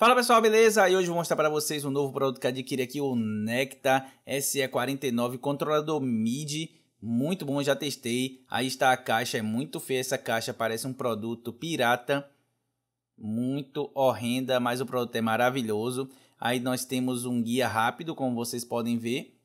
Fala pessoal, beleza? E hoje vou mostrar para vocês um novo produto que adquiri aqui, o Nectar SE49 controlador MIDI, muito bom, já testei. Aí está a caixa, é muito feia essa caixa, parece um produto pirata, muito horrenda, mas o produto é maravilhoso. Aí nós temos um guia rápido, como vocês podem ver.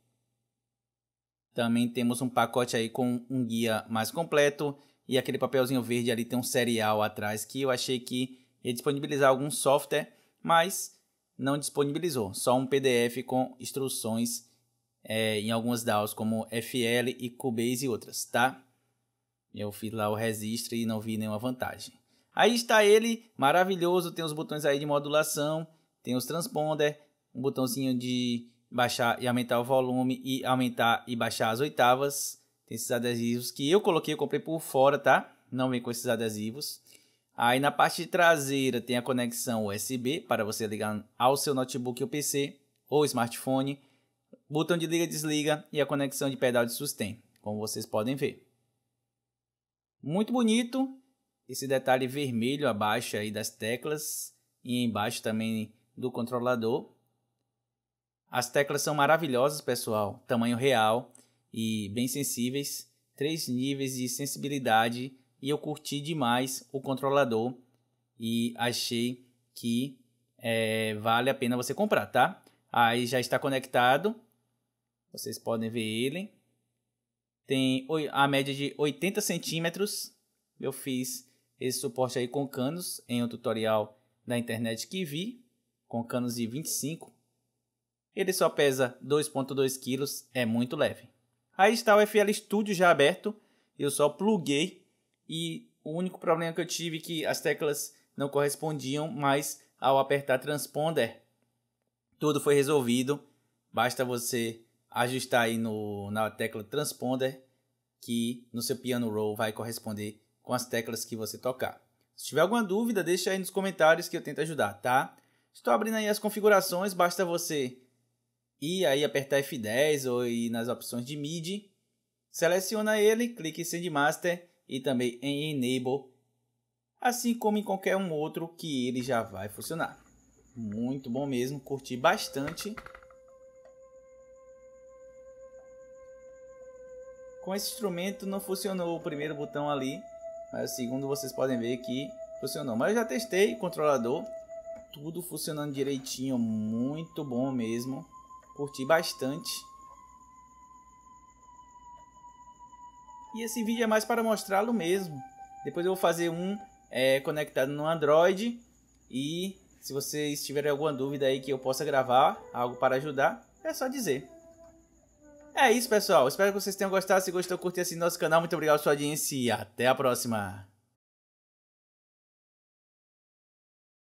Também temos um pacote aí com um guia mais completo e aquele papelzinho verde ali tem um serial atrás que eu achei que ia disponibilizar algum software mas não disponibilizou, só um PDF com instruções é, em algumas DAOs como FL e Cubase e outras, tá? Eu fiz lá o registro e não vi nenhuma vantagem. Aí está ele, maravilhoso, tem os botões aí de modulação, tem os transponder, um botãozinho de baixar e aumentar o volume e aumentar e baixar as oitavas. Tem esses adesivos que eu coloquei, eu comprei por fora, tá? Não vem com esses adesivos. Aí na parte traseira tem a conexão USB para você ligar ao seu notebook ou PC ou smartphone, botão de liga e desliga e a conexão de pedal de sustento, como vocês podem ver. Muito bonito esse detalhe vermelho abaixo aí das teclas e embaixo também do controlador. As teclas são maravilhosas, pessoal, tamanho real e bem sensíveis, três níveis de sensibilidade e eu curti demais o controlador e achei que é, vale a pena você comprar, tá? Aí já está conectado, vocês podem ver ele. Tem a média de 80 centímetros. Eu fiz esse suporte aí com canos em um tutorial da internet que vi, com canos de 25. Ele só pesa 2.2 kg, é muito leve. Aí está o FL Studio já aberto, eu só pluguei e o único problema que eu tive é que as teclas não correspondiam, mas ao apertar transponder, tudo foi resolvido. Basta você ajustar aí no, na tecla transponder que no seu piano roll vai corresponder com as teclas que você tocar. Se tiver alguma dúvida, deixa aí nos comentários que eu tento ajudar, tá? Estou abrindo aí as configurações, basta você ir aí apertar F10 ou ir nas opções de MIDI, seleciona ele, clique em Send Master e também em Enable, assim como em qualquer um outro que ele já vai funcionar. Muito bom mesmo, curti bastante. Com esse instrumento não funcionou o primeiro botão ali, mas o segundo vocês podem ver que funcionou. Mas eu já testei o controlador, tudo funcionando direitinho, muito bom mesmo. Curti bastante. E esse vídeo é mais para mostrá-lo mesmo. Depois eu vou fazer um é, conectado no Android. E se vocês tiverem alguma dúvida aí que eu possa gravar, algo para ajudar, é só dizer. É isso, pessoal. Espero que vocês tenham gostado. Se gostou, curte esse nosso canal. Muito obrigado pela sua audiência e até a próxima.